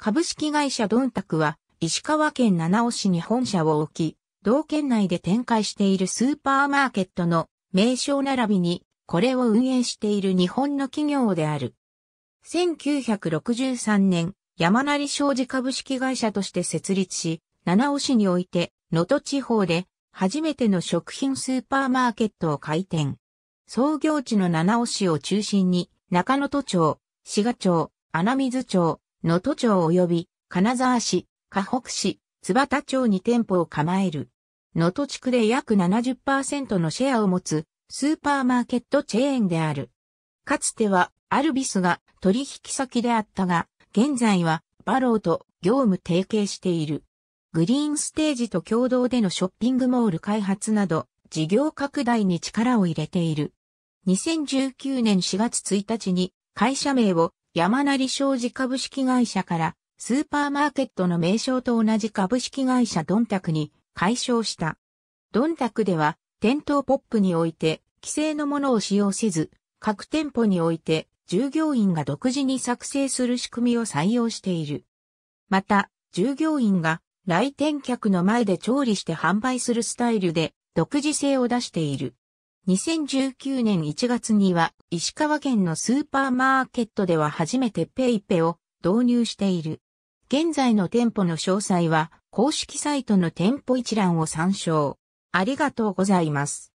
株式会社ドンタクは、石川県七尾市に本社を置き、同県内で展開しているスーパーマーケットの名称並びに、これを運営している日本の企業である。1963年、山成商事株式会社として設立し、七尾市において、能登地方で、初めての食品スーパーマーケットを開店。創業地の七尾市を中心に、中能登町、志賀町、穴水町、能登町及び金沢市、河北市、津幡町に店舗を構える。能登地区で約70%のシェアを持つスーパーマーケットチェーンである。かつてはアルビスが取引先であったが、現在はバローと業務提携している。グリーンステージと共同でのショッピングモール開発など、事業拡大に力を入れている。2019年4月1日に会社名を山成商事株式会社から、スーパーマーケットの名称と同じ株式会社ドンタクに解消した。ドンタクでは、店頭ポップにおいて、規制のものを使用せず、各店舗において、従業員が独自に作成する仕組みを採用している。また、従業員が来店客の前で調理して販売するスタイルで独自性を出している。2019年1月には石川県のスーパーマーケットでは初めてペイペを導入している。現在の店舗の詳細は公式サイトの店舗一覧を参照。ありがとうございます。